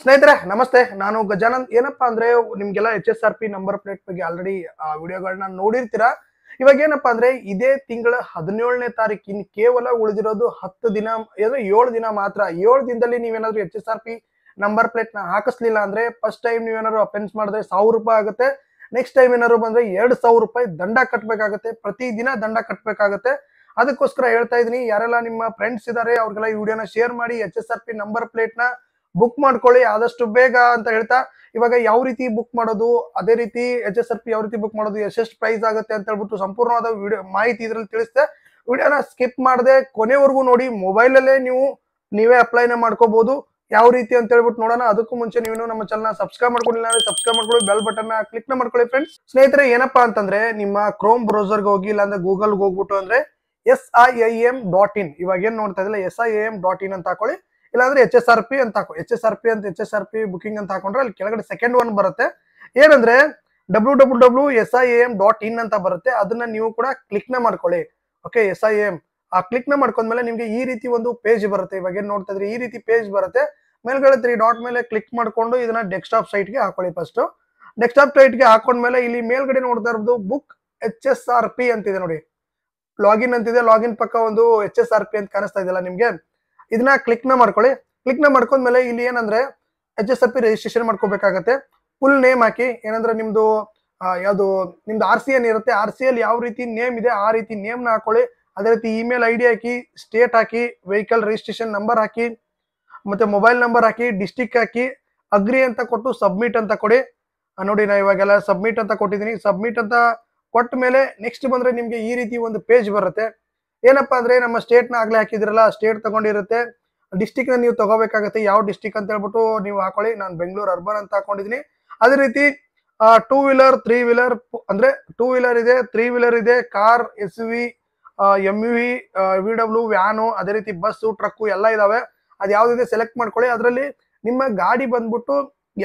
ಸ್ನೇಹಿತರೆ ನಮಸ್ತೆ ನಾನು ಗಜಾನಂದ್ ಏನಪ್ಪಾ ಅಂದ್ರೆ ನಿಮ್ಗೆಲ್ಲ H S R P number plate ಬಗ್ಗೆ ಆಲ್ರೆಡಿ ವಿಡಿಯೋಗಳನ್ನ ನೋಡಿರ್ತೀರಾ ಇವಾಗ ಏನಪ್ಪಾ ಅಂದ್ರೆ ಇದೇ ತಿಂಗಳ ಹದಿನೇಳನೇ ತಾರೀಕಿನ ಕೇವಲ ಉಳಿದಿರೋದು ಹತ್ತು ದಿನ ಅಂದ್ರೆ ಏಳು ದಿನ ಮಾತ್ರ ಏಳು ದಿನದಲ್ಲಿ ನೀವೇನಾದ್ರು H S R P number plate ನ ಹಾಕಿಸ್ಲಿಲ್ಲ ಅಂದ್ರೆ ಫಸ್ಟ್ ಟೈಮ್ ನೀವೇನಾದ್ರು ಅಪೆನ್ಸ್ ಮಾಡಿದ್ರೆ ಸಾವಿರ ರೂಪಾಯಿ ಆಗುತ್ತೆ ನೆಕ್ಸ್ಟ್ ಟೈಮ್ ಏನಾದ್ರು ಬಂದ್ರೆ ಎರಡು ಸಾವಿರ ರೂಪಾಯಿ ದಂಡ ಕಟ್ಟಬೇಕಾಗತ್ತೆ ಪ್ರತಿ ದಿನ ದಂಡ ಕಟ್ಬೇಕಾಗತ್ತೆ ಅದಕ್ಕೋಸ್ಕರ ಹೇಳ್ತಾ ಇದೀನಿ ಯಾರೆಲ್ಲ ನಿಮ್ಮ ಫ್ರೆಂಡ್ಸ್ ಇದ್ದಾರೆ ಅವ್ರಿಗೆಲ್ಲ ಈ ವಿಡಿಯೋನ ಶೇರ್ ಮಾಡಿ H S R P number plate ನ ಬುಕ್ ಮಾಡ್ಕೊಳ್ಳಿ ಆದಷ್ಟು ಬೇಗ ಅಂತ ಹೇಳ್ತಾ ಇವಾಗ ಯಾವ ರೀತಿ ಬುಕ್ ಮಾಡೋದು ಅದೇ ರೀತಿ ಎಚ್ ಎಸ್ ಆರ್ ಪಿ ಯಾವ ರೀತಿ ಬುಕ್ ಮಾಡೋದು ಎಷ್ಟೆಷ್ಟು ಪ್ರೈಸ್ ಆಗುತ್ತೆ ಅಂತ ಹೇಳ್ಬಿಟ್ಟು ಸಂಪೂರ್ಣವಾದ ವಿಡಿಯೋ ಮಾಹಿತಿ ಇದ್ರಲ್ಲಿ ತಿಳಿಸುತ್ತೆ ವಿಡಿಯೋನ ಸ್ಕಿಪ್ ಮಾಡದೆ ಕೊನೆವರೆಗೂ ನೋಡಿ ಮೊಬೈಲ್ ಅಲ್ಲೇ ನೀವು ನೀವೇ ಅಪ್ಲೈನ ಮಾಡ್ಕೋಬಹುದು ಯಾವ ರೀತಿ ಅಂತ ಹೇಳ್ಬಿಟ್ಟು ನೋಡೋಣ ಅದಕ್ಕೂ ಮುಂಚೆ ನೀವು ನಮ್ಮ ಚಾನಲ್ನ ಸಬ್ಸ್ಕ್ರೈಬ್ ಮಾಡ್ಕೊಂಡಿಲ್ಲ ಅಂದ್ರೆ ಸಬ್ಸ್ಕ್ರೈಬ್ ಮಾಡ್ಕೊಳ್ಳಿ ಬೆಲ್ ಬಟನ್ ಕ್ಲಿಕ್ ನ ಮಾಡ್ಕೊಳ್ಳಿ ಫ್ರೆಂಡ್ಸ್ ಸ್ನೇಹಿತರೆ ಏನಪ್ಪಾ ಅಂತಂದ್ರೆ ನಿಮ್ಮ ಕ್ರೋಮ್ ಗೆ ಹೋಗಿ ಇಲ್ಲ ಅಂದ್ರೆ ಗೂಗಲ್ಗೆ ಹೋಗ್ಬಿಟ್ಟು ಅಂದ್ರೆ S I I M dot in ಇವಾಗ ಏನ್ ನೋಡ್ತಾ ಇದಿಲ್ಲ S I M dot in ಅಂತ ಹಾಕೊಳ್ಳಿ ಇಲ್ಲಾಂದ್ರೆ ಎಚ್ ಎಸ್ ಆರ್ ಪಿ ಅಂತ ಹಾಕೋ ಎಚ್ ಎಸ್ ಆರ್ ಪಿ ಅಂತ H S R P booking ಅಂತ ಹಾಕೊಂಡ್ರೆ ಅಲ್ಲಿ ಕೆಳಗಡೆ ಸೆಕೆಂಡ್ ಒನ್ ಬರುತ್ತೆ ಏನಂದ್ರೆ W W W S I M dot in ಅಂತ ಬರುತ್ತೆ ಅದನ್ನ ನೀವು ಕೂಡ ಕ್ಲಿಕ್ ನ ಮಾಡ್ಕೊಳ್ಳಿ ಓಕೆ ಎಸ್ ಐ ಎಮ್ ಆ ಕ್ಲಿಕ್ ನ ಮಾಡ್ಕೊಂಡ್ಮೇಲೆ ನಿಮಗೆ ಈ ರೀತಿ ಒಂದು ಪೇಜ್ ಬರುತ್ತೆ ಇವಾಗ ಏನ್ ನೋಡ್ತಾ ಇದ್ರೆ ಈ ರೀತಿ ಪೇಜ್ ಬರುತ್ತೆ ಮೇಲ್ಗಡೆ ತ್ರೀ ಡಾಟ್ ಮೇಲೆ ಕ್ಲಿಕ್ ಮಾಡ್ಕೊಂಡು ಇದನ್ನ ಡೆಸ್ಕ್ಟಾಪ್ ಗೆ ಹಾಕೊಳ್ಳಿ ಫಸ್ಟ್ ಡೆಸ್ಕ್ಟಾಪ್ ಸೈಟ್ಗೆ ಹಾಕೊಂಡ್ಮೇಲೆ ಇಲ್ಲಿ ಮೇಲ್ಗಡೆ ನೋಡ್ತಾ ಇರೋದು book H S R P ಇದೆ ನೋಡಿ ಲಾಗಿನ್ ಅಂತಿದೆ ಲಾಗಿನ್ ಪಕ್ಕ ಒಂದು ಎಚ್ ಎಸ್ ಆರ್ ಪಿ ಅಂತ ಕಾಣಿಸ್ತಾ ಇದೆಯಲ್ಲ ನಿಮ್ಗೆ ಇದನ್ನ ಕ್ಲಿಕ್ ನ ಮಾಡ್ಕೊಳ್ಳಿ ಕ್ಲಿಕ್ ನ ಮಾಡ್ಕೊಂಡ್ಮೇಲೆ ಇಲ್ಲಿ ಏನಂದ್ರೆ H S F P registration ಮಾಡ್ಕೋಬೇಕಾಗತ್ತೆ ಫುಲ್ ನೇಮ್ ಹಾಕಿ ಏನಂದ್ರೆ ನಿಮ್ದು ಯಾವುದು ನಿಮ್ದು ಆರ್ ಸಿ ಎನ್ ಇರುತ್ತೆ ಆರ್ ಸಿ ಎಲ್ ಯಾವ ರೀತಿ ನೇಮ್ ಇದೆ ಆ ರೀತಿ ನ ಹಾಕೊಳ್ಳಿ ಅದೇ ರೀತಿ ಇಮೇಲ್ ಐ ಡಿ ಹಾಕಿ ಸ್ಟೇಟ್ ಹಾಕಿ ವೆಹಿಕಲ್ ರಿಜಿಸ್ಟ್ರೇಷನ್ ನಂಬರ್ ಹಾಕಿ ಮತ್ತೆ ಮೊಬೈಲ್ ನಂಬರ್ ಹಾಕಿ ಡಿಸ್ಟಿಕ್ ಹಾಕಿ ಅಗ್ರಿ ಅಂತ ಕೊಟ್ಟು ಸಬ್ಮಿಟ್ ಅಂತ ಕೊಡಿ ನೋಡಿ ನಾ ಇವಾಗೆಲ್ಲ ಸಬ್ಮಿಟ್ ಅಂತ ಕೊಟ್ಟಿದ್ದೀನಿ ಸಬ್ಮಿಟ್ ಅಂತ ಕೊಟ್ಟ ಮೇಲೆ ನೆಕ್ಸ್ಟ್ ಬಂದ್ರೆ ನಿಮಗೆ ಈ ರೀತಿ ಒಂದು ಪೇಜ್ ಬರುತ್ತೆ ಏನಪ್ಪಾ ಅಂದ್ರೆ ನಮ್ಮ ಸ್ಟೇಟ್ ನ ಆಗ್ಲೇ ಹಾಕಿದಿರಲ್ಲ ಸ್ಟೇಟ್ ತಗೊಂಡಿರುತ್ತೆ ಡಿಸ್ಟಿಕ್ ನ ನೀವು ತಗೋಬೇಕಾಗತ್ತೆ ಯಾವ ಡಿಸ್ಟಿಕ್ ಅಂತ ಹೇಳ್ಬಿಟ್ಟು ನೀವು ಹಾಕೊಳ್ಳಿ ನಾನು ಬೆಂಗಳೂರು ಅರ್ಬನ್ ಅಂತ ಹಾಕೊಂಡಿದೀನಿ ಅದೇ ರೀತಿ ಟೂ ವೀಲರ್ ತ್ರೀ ವೀಲರ್ ಅಂದ್ರೆ ಟೂ ವೀಲರ್ ಇದೆ ತ್ರೀ ವೀಲರ್ ಇದೆ car S V M U V V W van ಅದೇ ರೀತಿ ಬಸ್ಸು ಟ್ರಕ್ಕು ಎಲ್ಲ ಇದಾವೆ ಅದು ರೀತಿ ಸೆಲೆಕ್ಟ್ ಮಾಡ್ಕೊಳ್ಳಿ ಅದರಲ್ಲಿ ನಿಮ್ಮ ಗಾಡಿ ಬಂದ್ಬಿಟ್ಟು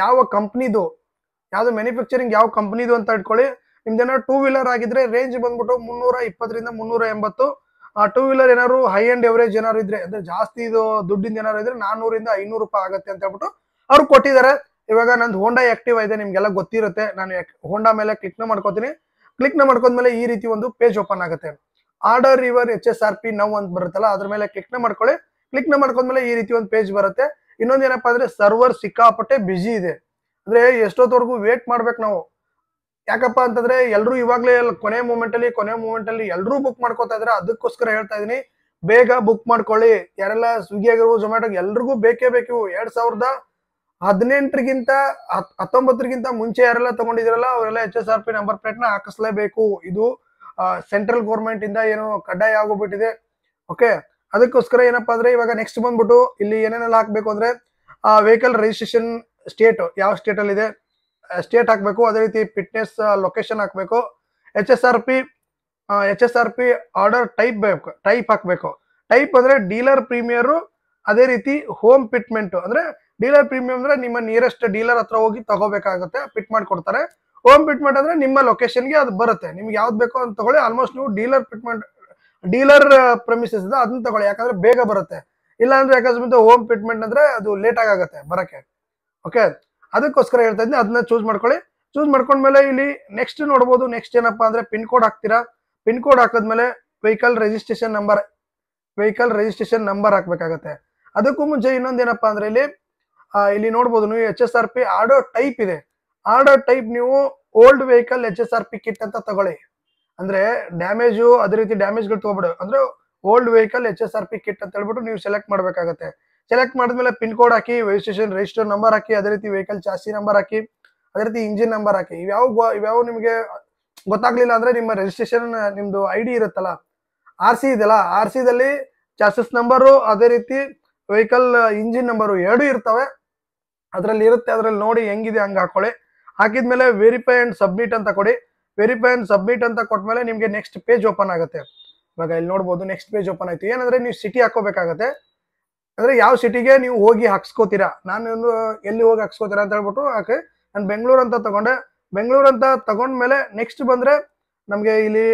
ಯಾವ ಕಂಪ್ನಿದು ಯಾವ್ದು ಮ್ಯಾನುಫ್ಯಾಕ್ಚರಿಂಗ್ ಯಾವ ಕಂಪ್ನಿದು ಅಂತ ಇಟ್ಕೊಳ್ಳಿ ನಿಮ್ದೇನೋ ಟೂ ವೀಲರ್ ಆಗಿದ್ರೆ ರೇಂಜ್ ಬಂದ್ಬಿಟ್ಟು ಮುನ್ನೂರ ಇಪ್ಪತ್ತರಿಂದ ಮುನ್ನೂರ ಎಂಬತ್ತು ಟೂ ವೀಲರ್ ಏನಾದ್ರು ಹೈ ಅಂಡ್ ಎವರೇಜ್ ಏನಾದ್ರು ಇದ್ರೆ ಅಂದ್ರೆ ಜಾಸ್ತಿ ಇದು ದುಡ್ಡಿಂದ ಏನಾದ್ರು ಇದ್ರೆ ನಾನ್ನೂರಿಂದ ಐನೂರು ರೂಪಾಯಿ ಆಗುತ್ತೆ ಅಂತ ಹೇಳ್ಬಿಟ್ಟು ಅವ್ರು ಕೊಟ್ಟಿದ್ದಾರೆ ಇವಾಗ ನಂದು ಹೋಂಡಾ ಆಕ್ಟಿವ್ ಇದೆ ನಿಮ್ಗೆಲ್ಲ ಗೊತ್ತಿರುತ್ತೆ ನಾನು ಹೋಂಡಾ ಮೇಲೆ ಕ್ಲಿಕ್ನ ಮಾಡ್ಕೋತೀನಿ ಕ್ಲಿಕ್ನ ಮಾಡ್ಕೊಂಡ್ಮೇಲೆ ಈ ರೀತಿ ಒಂದು ಪೇಜ್ ಓಪನ್ ಆಗುತ್ತೆ ಆರ್ಡರ್ ರಿವರ್ H S R P now ಅಂತ ಬರುತ್ತಲ್ಲ ಅದ್ರ ಮೇಲೆ ಕ್ಲಿಕ್ನ ಮಾಡ್ಕೊಳ್ಳಿ ಕ್ಲಿಕ್ನ ಮಾಡ್ಕೊಂಡ್ಮೇಲೆ ಈ ರೀತಿ ಒಂದು ಪೇಜ್ ಬರುತ್ತೆ ಇನ್ನೊಂದು ಏನಪ್ಪಾ ಅಂದ್ರೆ ಸರ್ವರ್ ಸಿಕ್ಕಾಪಟ್ಟೆ ಬಿಜಿ ಇದೆ ಅಂದ್ರೆ ಎಷ್ಟೊತ್ತವರೆಗೂ ವೇಟ್ ಮಾಡ್ಬೇಕು ನಾವು ಯಾಕಪ್ಪ ಅಂತಂದ್ರೆ ಎಲ್ಲರೂ ಇವಾಗಲೇ ಕೊನೆ ಮೂಮೆಂಟ್ ಅಲ್ಲಿ ಕೊನೆ ಮೂಮೆಂಟ್ ಅಲ್ಲಿ ಎಲ್ಲರೂ ಬುಕ್ ಮಾಡ್ಕೋತಾ ಇದ್ರೆ ಅದಕ್ಕೋಸ್ಕರ ಹೇಳ್ತಾ ಇದೀನಿ ಬೇಗ ಬುಕ್ ಮಾಡ್ಕೊಳ್ಳಿ ಯಾರೆಲ್ಲ ಸ್ವಿಗ್ಗಿ ಆಗಿರ್ಬೋದು ಜೊಮ್ಯಾಟೊ ಎಲ್ರಿಗೂ ಬೇಕೇ ಬೇಕು ಎರಡ್ ಸಾವಿರದ ಹದಿನೆಂಟರಿಗಿಂತ ಹತ್ತೊಂಬತ್ತರಿಗಿಂತ ಮುಂಚೆ ಯಾರೆಲ್ಲ ತಗೊಂಡಿದಿರಲ್ಲ ಅವರೆಲ್ಲ H S R P number plate ನ ಹಾಕಿಸ್ಲೇಬೇಕು ಇದು ಸೆಂಟ್ರಲ್ ಗೌರ್ಮೆಂಟ್ ಇಂದ ಏನು ಕಡ್ಡಾಯ ಆಗೋಗ್ಬಿಟ್ಟಿದೆ ಓಕೆ ಅದಕ್ಕೋಸ್ಕರ ಏನಪ್ಪಾ ಅಂದ್ರೆ ಇವಾಗ ನೆಕ್ಸ್ಟ್ ಬಂದ್ಬಿಟ್ಟು ಇಲ್ಲಿ ಏನೇನೆಲ್ಲ ಹಾಕ್ಬೇಕು ಅಂದ್ರೆ ಆ ವೆಹಿಕಲ್ ರಿಜಿಸ್ಟ್ರೇಷನ್ ಸ್ಟೇಟ್ ಯಾವ ಸ್ಟೇಟ್ ಅಲ್ಲಿ ಇದೆ ಸ್ಟೇಟ್ ಹಾಕಬೇಕು ಅದೇ ರೀತಿ ಫಿಟ್ನೆಸ್ ಲೊಕೇಶನ್ ಹಾಕಬೇಕು H S R P H S R P order type ಬೇಕು ಟೈಪ್ ಹಾಕಬೇಕು ಟೈಪ್ ಅಂದರೆ ಡೀಲರ್ ಪ್ರೀಮಿಯರು ಅದೇ ರೀತಿ ಹೋಮ್ ಫಿಟ್ಮೆಂಟ್ ಅಂದರೆ ಡೀಲರ್ ಪ್ರೀಮಿಯಂ ಅಂದರೆ ನಿಮ್ಮ ನಿಯರೆಸ್ಟ್ ಡೀಲರ್ ಹತ್ರ ಹೋಗಿ ತಗೋಬೇಕಾಗುತ್ತೆ ಫಿಟ್ ಕೊಡ್ತಾರೆ ಹೋಮ್ ಫಿಟ್ಮೆಂಟ್ ಅಂದರೆ ನಿಮ್ಮ ಲೊಕೇಶನ್ಗೆ ಅದು ಬರುತ್ತೆ ನಿಮ್ಗೆ ಯಾವ್ದು ಬೇಕೋ ಅಂತ ತಗೊಳ್ಳಿ ಆಲ್ಮೋಸ್ಟ್ ನೀವು ಡೀಲರ್ ಫಿಟ್ಮೆಂಟ್ ಡೀಲರ್ ಪ್ರಮಿಸಸ್ ಅದನ್ನ ತಗೊಳ್ಳಿ ಯಾಕಂದ್ರೆ ಬೇಗ ಬರುತ್ತೆ ಇಲ್ಲ ಅಂದ್ರೆ ಯಾಕಂದ್ರೆ ಹೋಮ್ ಫಿಟ್ಮೆಂಟ್ ಅಂದರೆ ಅದು ಲೇಟ್ ಆಗುತ್ತೆ ಬರೋಕ್ಕೆ ಓಕೆ ಅದಕ್ಕೋಸ್ಕರ ಹೇಳ್ತಾ ಇದ್ದೀನಿ ಅದನ್ನ ಚೂಸ್ ಮಾಡ್ಕೊಳ್ಳಿ ಚೂಸ್ ಮಾಡ್ಕೊಂಡ್ಮೇಲೆ ಇಲ್ಲಿ ನೆಕ್ಸ್ಟ್ ನೋಡ್ಬೋದು ನೆಕ್ಸ್ಟ್ ಏನಪ್ಪಾ ಅಂದ್ರೆ ಪಿನ್ ಕೋಡ್ ಹಾಕ್ತೀರಾ ಪಿನ್ ಕೋಡ್ ಹಾಕಿದ್ಮೇಲೆ vehicle registration number vehicle registration number ಹಾಕ್ಬೇಕಾಗತ್ತೆ ಅದಕ್ಕೂ ಮುಂಚೆ ಇನ್ನೊಂದೇನಪ್ಪಾ ಅಂದ್ರೆ ಇಲ್ಲಿ ಇಲ್ಲಿ ನೋಡ್ಬೋದು ನೀವು ಎಚ್ ಎಸ್ ಆರ್ ಪಿ ಆಡೋ ಟೈಪ್ ಇದೆ ಆಡೋ ಟೈಪ್ ನೀವು old vehicle H S R P kit ಅಂತ ತಗೊಳ್ಳಿ ಅಂದ್ರೆ ಡ್ಯಾಮೇಜು ಅದೇ ರೀತಿ ಡ್ಯಾಮೇಜ್ಗಳು ತಗೋಬಿಡು ಅಂದ್ರೆ old vehicle H S R P kit ಅಂತ ಹೇಳ್ಬಿಟ್ಟು ನೀವು ಸೆಲೆಕ್ಟ್ ಮಾಡ್ಬೇಕಾಗತ್ತೆ ಸೆಲೆಕ್ಟ್ ಮಾಡಿದ್ಮೇಲೆ ಪಿನ್ ಕೋಡ್ ಹಾಕಿ ರಿಜಿಸ್ಟ್ರೇಷನ್ ರಿಜಿಸ್ಟರ್ ನಂಬರ್ ಹಾಕಿ ಅದೇ ರೀತಿ ವೆಹಿಕಲ್ ಚಾಸಿ ನಂಬರ್ ಹಾಕಿ ಅದೇ ರೀತಿ ಇಂಜಿನ್ ನಂಬರ್ ಹಾಕಿ ಇವ್ಯಾವ ಇವ್ಯಾವ ನಿಮಗೆ ಗೊತ್ತಾಗ್ಲಿಲ್ಲ ಅಂದ್ರೆ ನಿಮ್ಮ ರಿಜಿಸ್ಟ್ರೇಷನ್ ನಿಮ್ದು ಐ ಡಿ ಇರುತ್ತಲ್ಲ ಆರ್ ಸಿ ಇದೆಲ್ಲ ಆರ್ ಸಿ ದಲ್ಲಿ ಚಾಸಸ್ ನಂಬರು ಅದೇ ರೀತಿ ವೆಹಿಕಲ್ ಇಂಜಿನ್ ನಂಬರು ಎರಡು ಇರ್ತವೆ ಅದರಲ್ಲಿ ಇರುತ್ತೆ ಅದ್ರಲ್ಲಿ ನೋಡಿ ಹೆಂಗಿದೆ ಹಂಗೆ ಹಾಕೊಳ್ಳಿ ಹಾಕಿದ್ಮೇಲೆ ವೆರಿಫೈ ಅಂಡ್ ಸಬ್ಮಿಟ್ ಅಂತ ಕೊಡಿ ವೆರಿಫೈ ಅಂಡ್ ಸಬ್ಮಿಟ್ ಅಂತ ಕೊಟ್ಮೇಲೆ ನಿಮಗೆ ನೆಕ್ಸ್ಟ್ ಪೇಜ್ ಓಪನ್ ಆಗುತ್ತೆ ಇವಾಗ ಇಲ್ಲಿ ನೋಡ್ಬೋದು ನೆಕ್ಸ್ಟ್ ಪೇಜ್ ಓಪನ್ ಆಯ್ತು ಏನಂದ್ರೆ ನೀವು ಸಿಟಿ ಹಾಕೋಬೇಕಾಗತ್ತೆ ಅಂದ್ರೆ ಯಾವ ಸಿಟಿಗೆ ನೀವು ಹೋಗಿ ಹಾಕ್ಸ್ಕೋತೀರಾ ನಾನು ಎಲ್ಲಿ ಹೋಗಿ ಹಾಕ್ಸ್ಕೋತೀರಾ ಅಂತ ಹೇಳ್ಬಿಟ್ಟು ಆಕೆ ನಾನು ಬೆಂಗಳೂರು ಅಂತ ತಗೊಂಡೆ ಬೆಂಗಳೂರು ಅಂತ ತಗೊಂಡ್ಮೇಲೆ ನೆಕ್ಸ್ಟ್ ಬಂದ್ರೆ ನಮಗೆ ಇಲ್ಲಿ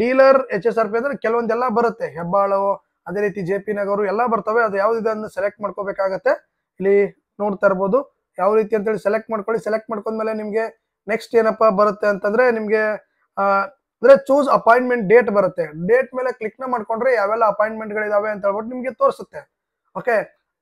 dealer H S R P ಅಂದ್ರೆ ಕೆಲವೊಂದೆಲ್ಲ ಬರುತ್ತೆ ಹೆಬ್ಬಾಳು ಅದೇ ರೀತಿ ಜೆ ಪಿ ನಗರ್ ಎಲ್ಲ ಬರ್ತವೆ ಅದು ಯಾವ್ದು ಸೆಲೆಕ್ಟ್ ಮಾಡ್ಕೋಬೇಕಾಗತ್ತೆ ಇಲ್ಲಿ ನೋಡ್ತಾ ಇರ್ಬೋದು ಯಾವ ರೀತಿ ಅಂತೇಳಿ ಸೆಲೆಕ್ಟ್ ಮಾಡ್ಕೊಳ್ಳಿ ಸೆಲೆಕ್ಟ್ ಮಾಡ್ಕೊಂಡ್ಮೇಲೆ ನಿಮಗೆ ನೆಕ್ಸ್ಟ್ ಏನಪ್ಪ ಬರುತ್ತೆ ಅಂತಂದ್ರೆ ನಿಮಗೆ ಅಂದ್ರೆ ಚೂಸ್ ಅಪಾಯಿಂಟ್ಮೆಂಟ್ ಡೇಟ್ ಬರುತ್ತೆ ಡೇಟ್ ಮೇಲೆ ಕ್ಲಿಕ್ನ ಮಾಡ್ಕೊಂಡ್ರೆ ಯಾವೆಲ್ಲ ಅಪಾಯಿಂಟ್ಮೆಂಟ್ಗಳಿದಾವೆ ಅಂತ ಹೇಳ್ಬಿಟ್ಟು ನಿಮಗೆ ತೋರಿಸುತ್ತೆ ಓಕೆ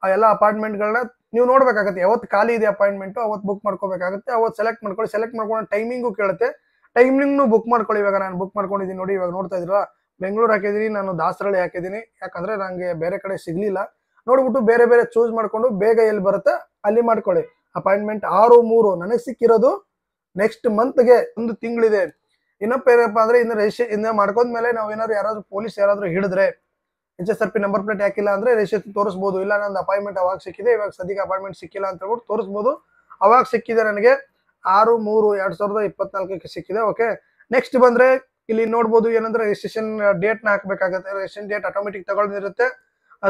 ಆ ಎಲ್ಲ ಅಪಾರ್ಟ್ಮೆಂಟ್ಗಳನ್ನ ನೀವು ನೋಡ್ಬೇಕಾಗತ್ತೆ ಯಾವತ್ತು ಖಾಲಿ ಇದೆ ಅಪಾಯಿಂಟ್ಮೆಂಟು ಅವತ್ತು ಬುಕ್ ಮಾಡ್ಕೋಬೇಕಾಗುತ್ತೆ ಅವತ್ತು ಸೆಲೆಕ್ಟ್ ಮಾಡ್ಕೊಳ್ಳಿ ಸೆಲೆಕ್ಟ್ ಮಾಡ್ಕೊಂಡು ಟೈಮಿಂಗು ಕೇಳುತ್ತೆ ಟೈಮಿಂಗ್ನು ಬುಕ್ ಮಾಡ್ಕೊಳ್ಳಿ ಇವಾಗ ನಾನು ಬುಕ್ ಮಾಡ್ಕೊಂಡಿದ್ದೀನಿ ನೋಡಿ ಇವಾಗ ನೋಡ್ತಾ ಇದ್ದೀರಾ ಬೆಂಗಳೂರು ಹಾಕಿದೀನಿ ನಾನು ದಾಸರಳ್ಳಿ ಹಾಕಿದ್ದೀನಿ ಯಾಕಂದ್ರೆ ನನಗೆ ಬೇರೆ ಕಡೆ ಸಿಗಲಿಲ್ಲ ನೋಡ್ಬಿಟ್ಟು ಬೇರೆ ಬೇರೆ ಚೂಸ್ ಮಾಡ್ಕೊಂಡು ಬೇಗ ಎಲ್ಲಿ ಬರುತ್ತೆ ಅಲ್ಲಿ ಮಾಡ್ಕೊಳ್ಳಿ ಅಪಾಯಿಂಟ್ಮೆಂಟ್ ಆರು ಮೂರು ನನಗೆ ಸಿಕ್ಕಿರೋದು ನೆಕ್ಸ್ಟ್ ಮಂತ್ಗೆ ಒಂದು ತಿಂಗಳಿದೆ ಏನಪ್ಪ ಏನಪ್ಪ ಅಂದ್ರೆ ಇನ್ನು ರಿಜಿಸ್ಟ್ರೇ ಮಾಡ್ಕೊಂಡ ಮಾಡ್ಕೊಂಡ್ಮೇಲೆ ನಾವು ಏನಾದ್ರು ಯಾರಾದರೂ ಪೊಲೀಸ್ ಯಾರಾದರೂ ಹಿಡಿದ್ರೆ H S R P number plate ಹಾಕಿಲ್ಲ ಅಂದ್ರೆ ರೇಷಿಯಸ್ ತೋರಿಸಬಹುದು ಇಲ್ಲ ನಂದು ಅಪಾಯಿಂಟ್ಮೆಂಟ್ ಅವಾಗ ಸಿಕ್ಕಿದೆ ಇವಾಗ ಸದ್ಯಕ್ಕೆ ಅಪಾಯಿಂಟ್ಮೆಂಟ್ ಸಿಕ್ಕಿಲ್ಲ ಅಂತ ಹೇಳ್ಬಿಟ್ಟು ತೋರಿಸಬಹುದು ಅವಾಗ ಸಿಕ್ಕಿದೆ ನನಗೆ ಆರು ಮೂರು ಎರಡ್ ಸಾವಿರದ ಇಪ್ಪತ್ನಾಲ್ಕಕ್ಕೆ ಸಿಕ್ಕಿದೆ ಓಕೆ ನೆಕ್ಸ್ಟ್ ಬಂದ್ರೆ ಇಲ್ಲಿ ನೋಡ್ಬೋದು ಏನಂದ್ರೆ ರಿಜಿಸ್ಟ್ರೇಷನ್ ಡೇಟ್ ನ ಹಾಕ್ಬೇಕಾಗತ್ತೆ ರಿಜಿಸ್ಟ್ರೇಷನ್ ಡೇಟ್ ಆಟೋಮೆಟಿಕ್ ತಗೊಂಡಿರುತ್ತೆ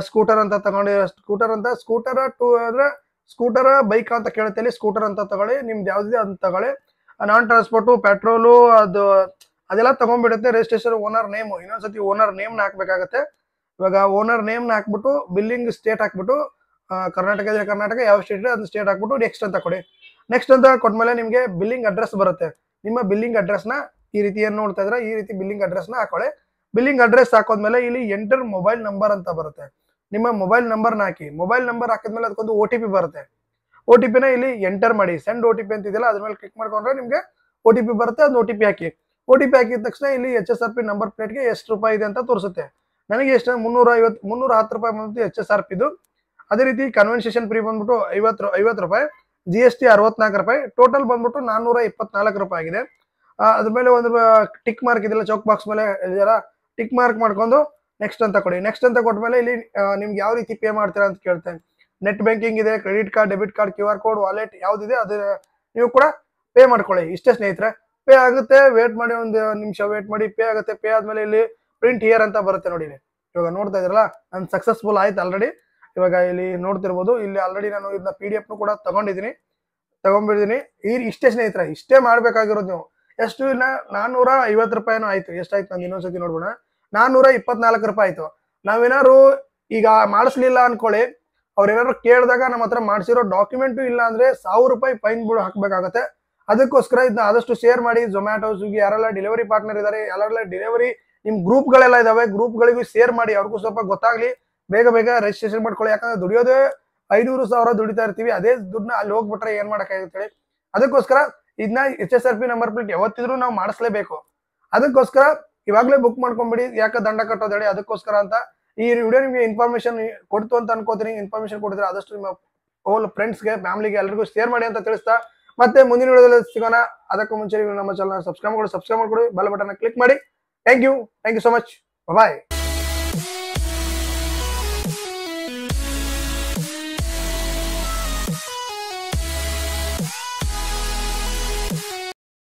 ಸ್ಕೂಟರ್ ಅಂತ ತಗೊಂಡಿ ಸ್ಕೂಟರ್ ಅಂತ ಸ್ಕೂಟರ್ ಟೂ ಅಂದ್ರೆ ಸ್ಕೂಟರ್ ಬೈಕ್ ಅಂತ ಕೇಳುತ್ತೆ ಇಲ್ಲಿ ಸ್ಕೂಟರ್ ಅಂತ ತಗೊಳ್ಳಿ ನಿಮ್ದು ಯಾವ್ದಿದೆ ಅಂತ ತಗೊಳ್ಳಿ ನಾನ್ ಟ್ರಾನ್ಸ್ಪೋರ್ಟು ಪೆಟ್ರೋಲು ಅದು ಅದೆಲ್ಲ ತಗೊಂಡ್ಬಿಡುತ್ತೆ ರಿಜಿಸ್ಟ್ರೇಷನ್ ಓನರ್ ನೇಮು ಇನ್ನೊಂದ್ಸತಿ ಓನರ್ ನ ಹಾಕ್ಬೇಕಾಗತ್ತೆ ಇವಾಗ ಓನರ್ ನೇಮ್ನ ಹಾಕ್ಬಿಟ್ಟು ಬಿಲ್ಲಿಂಗ್ ಸ್ಟೇಟ್ ಹಾಕ್ಬಿಟ್ಟು ಕರ್ನಾಟಕ ಇದ್ರೆ ಕರ್ನಾಟಕ ಯಾವ ಸ್ಟೇಟ್ ಇದೆ ಅದನ್ನ ಸ್ಟೇಟ್ ಹಾಕ್ಬಿಟ್ಟು ನೆಕ್ಸ್ಟ್ ಅಂತ ಕೊಡಿ ನೆಕ್ಸ್ಟ್ ಅಂತ ಮೇಲೆ ನಿಮಗೆ ಬಿಲ್ಲಿಂಗ್ ಅಡ್ರೆಸ್ ಬರುತ್ತೆ ನಿಮ್ಮ ಬಿಲ್ಲಿಂಗ್ ಅಡ್ರೆಸ್ನ ಈ ರೀತಿ ಏನು ನೋಡ್ತಾ ಇದ್ರೆ ಈ ರೀತಿ ಬಿಲ್ಲಿಂಗ್ ಅಡ್ರೆಸ್ನ ಹಾಕೊಳ್ಳಿ ಬಿಲ್ಲಿಂಗ್ ಅಡ್ರೆಸ್ ಹಾಕೋದ್ಮೇಲೆ ಇಲ್ಲಿ ಎಂಟರ್ ಮೊಬೈಲ್ ನಂಬರ್ ಅಂತ ಬರುತ್ತೆ ನಿಮ್ಮ ಮೊಬೈಲ್ ನಂಬರ್ನ ಹಾಕಿ ಮೊಬೈಲ್ ನಂಬರ್ ಹಾಕಿದ್ಮೇಲೆ ಅದಕ್ಕೊಂದು ಓ ಟಿ ಪಿ ಬರುತ್ತೆ ಓ ಟಿ ಪಿನ ಇಲ್ಲಿ ಎಂಟರ್ ಮಾಡಿ ಸೆಂಡ್ ಒ ಟಿ ಪಿ ಅಂತ ಅದ್ರ ಮೇಲೆ ಕ್ಲಿಕ್ ಮಾಡ್ಕೊಂಡ್ರೆ ನಿಮಗೆ ಓ ಟಿ ಪಿ ಬರುತ್ತೆ ಅದು ಓ ಟಿ ಪಿ ಹಾಕಿ ಒ ಟಿ ಪಿ ಹಾಕಿದ ತಕ್ಷಣ ಇಲ್ಲಿ H S R P number ಪ್ಲೇಟ್ಗೆ ಎಷ್ಟು ರೂಪಾಯಿ ಇದೆ ಅಂತ ತೋರಿಸುತ್ತೆ ನನಗೆ ಎಷ್ಟು ಮುನ್ನೂರ ಐವತ್ತು ಮುನ್ನೂರ ಹತ್ತು ರೂಪಾಯಿ ಬಂದ್ಬಿಟ್ಟು ಎಚ್ ಎಸ್ ಆರ್ ಪಿ ಇದು ಅದೇ ರೀತಿ ಕನ್ವೆನ್ಸೇಷನ್ ಫ್ರೀ ಬಂದ್ಬಿಟ್ಟು ಐವತ್ತು ಐವತ್ತು ರೂಪಾಯಿ ಜಿ ಎಸ್ ಟಿ ಅರವತ್ನಾಲ್ಕು ರೂಪಾಯಿ ಟೋಟಲ್ ಬಂದ್ಬಿಟ್ಟು ನಾನ್ನೂರ ಇಪ್ಪತ್ನಾಲ್ಕು ರೂಪಾಯಿ ಆಗಿದೆ ಅದ್ರ ಮೇಲೆ ಒಂದು ಟಿಕ್ ಮಾರ್ಕ್ ಇದೆಲ್ಲ ಚೌಕ್ ಬಾಕ್ಸ್ ಮೇಲೆ ಇದೆಲ್ಲ ಟಿಕ್ ಮಾರ್ಕ್ ಮಾಡ್ಕೊಂಡು ನೆಕ್ಸ್ಟ್ ಅಂತ ಕೊಡಿ ನೆಕ್ಸ್ಟ್ ಅಂತ ಕೊಟ್ಟ ಮೇಲೆ ಇಲ್ಲಿ ನಿಮ್ಗೆ ಯಾವ ರೀತಿ ಪೇ ಮಾಡ್ತೀರಾ ಅಂತ ಕೇಳ್ತೇನೆ ನೆಟ್ ಬ್ಯಾಂಕಿಂಗ್ ಇದೆ credit card debit card Q R code wallet ಯಾವುದಿದೆ ಅದು ನೀವು ಕೂಡ ಪೇ ಮಾಡ್ಕೊಳ್ಳಿ ಇಷ್ಟೇ ಸ್ನೇಹಿತರೆ ಪೇ ಆಗುತ್ತೆ ವೇಟ್ ಮಾಡಿ ಒಂದು ನಿಮಿಷ ವೇಟ್ ಮಾಡಿ ಪೇ ಆಗುತ್ತೆ ಪೇ ಆದಮೇಲೆ ಇಲ್ಲಿ ಪ್ರಿಂಟ್ ಇಯರ್ ಅಂತ ಬರುತ್ತೆ ನೋಡಿ ಇವಾಗ ನೋಡ್ತಾ ಇದ್ರಲ್ಲ ನಾನು ಸಕ್ಸಸ್ಫುಲ್ ಆಯ್ತು ಆಲ್ರೆಡಿ ಇವಾಗ ಇಲ್ಲಿ ನೋಡ್ತಿರ್ಬೋದು ಇಲ್ಲಿ ಆಲ್ರೆಡಿ ನಾನು ಇದನ್ನ ಪಿ ಡಿ ಕೂಡ ತಗೊಂಡಿದ್ದೀನಿ ತಗೊಂಡ್ಬಿಟ್ಟಿದ್ದೀನಿ ಈ ಇಷ್ಟೇ ಸ್ನೇಹಿತರ ಇಷ್ಟೇ ಮಾಡ್ಬೇಕಾಗಿರೋದು ನೀವು ಎಷ್ಟು ಇಲ್ಲ ನಾನ್ನೂರ ಐವತ್ತು ರೂಪಾಯಿನೂ ಆಯ್ತು ಎಷ್ಟಾಯ್ತು ನಾನು ಇನ್ನೊಂದ್ಸತಿ ನೋಡ್ಬೋಣ ನಾನ್ನೂರ ಇಪ್ಪತ್ನಾಲ್ಕು ರೂಪಾಯಿ ಆಯ್ತು ನಾವೇನಾದ್ರು ಈಗ ಮಾಡಿಸ್ಲಿಲ್ಲ ಅನ್ಕೊಳ್ಳಿ ಏನಾದ್ರು ಕೇಳಿದಾಗ ನಮ್ಮ ಹತ್ರ ಮಾಡಿಸಿರೋ ಡಾಕ್ಯುಮೆಂಟು ಇಲ್ಲ ಅಂದ್ರೆ ಸಾವಿರ ರೂಪಾಯಿ ಫೈನ್ ಬಿಡು ಹಾಕ್ಬೇಕಾಗತ್ತೆ ಅದಕ್ಕೋಸ್ಕರ ಇದನ್ನ ಆದಷ್ಟು ಶೇರ್ ಮಾಡಿ ಜೊಮ್ಯಾಟೊ ಸ್ವಿಗ್ಗಿ ಯಾರೆಲ್ಲ ಡೆಲಿವರಿ ಪಾರ್ಟ್ನರ್ ಇದ್ದಾರೆ ಯಾರೆಲ್ಲ ಡೆಲಿವರಿ ನಿಮ್ ಗ್ರೂಪ್ಗಳೆಲ್ಲ ಇದಾವೆ ಗ್ರೂಪ್ಗಳಿಗೂ ಶೇರ್ ಮಾಡಿ ಅವ್ರಿಗೂ ಸ್ವಲ್ಪ ಗೊತ್ತಾಗ್ಲಿ ಬೇಗ ಬೇಗ ರಿಜಿಸ್ಟ್ರೇಷನ್ ಮಾಡ್ಕೊಳ್ಳಿ ಯಾಕಂದ್ರೆ ದುಡಿಯೋದೇ ಐನೂರು ಸಾವಿರ ದುಡಿತಾ ಇರ್ತೀವಿ ಅದೇ ದುಡ್ಡನ್ನ ಅಲ್ಲಿ ಹೋಗ್ಬಿಟ್ರೆ ಏನ್ ಹೇಳಿ ಅದಕ್ಕೋಸ್ಕರ ಇದನ್ನ H S R P number plate ಯಾವತ್ತಿದ್ರೂ ನಾವು ಮಾಡಿಸ್ಲೇಬೇಕು ಅದಕ್ಕೋಸ್ಕರ ಇವಾಗ್ಲೇ ಬುಕ್ ಮಾಡ್ಕೊಂಡ್ಬಿಡಿ ಯಾಕೆ ದಂಡ ಕಟ್ಟೋದು ಹೇಳಿ ಅದಕ್ಕೋಸ್ಕರ ಅಂತ ಈ ವಿಡಿಯೋ ನಿಮಗೆ ಇನ್ಫಾರ್ಮೇಶನ್ ಕೊಡ್ತು ಅಂತ ಅನ್ಕೋತೀನಿ ಇನ್ಫಾರ್ಮೇಶನ್ ಕೊಡಿದ್ರೆ ಆದಷ್ಟು ನಿಮ್ಮ ಓಲ್ ಫ್ರೆಂಡ್ಸ್ಗೆ ಫ್ಯಾಮಿಲಿಗೆ ಎಲ್ಲರಿಗೂ ಶೇರ್ ಮಾಡಿ ಅಂತ ತಿಳಿಸ್ತಾ ಮತ್ತೆ ಮುಂದಿನ ವಿಡಿಯೋದಲ್ಲಿ ಸಿಗೋಣ ಅದಕ್ಕೂ ಮುಂಚೆ ನೀವು ನಮ್ಮ ಚಾನಲ್ ಸಬ್ಸ್ಕ್ರೈಬ್ ಮಾಡಿ ಸಬ್ಸ್ಕ್ರೈಬ್ ಮಾಡಿಕೊಡಿ ಬೆಲ್ ಬಟನ್ ಕ್ಲಿಕ್ ಮಾಡಿ Thank you. Thank you so much. Bye-bye.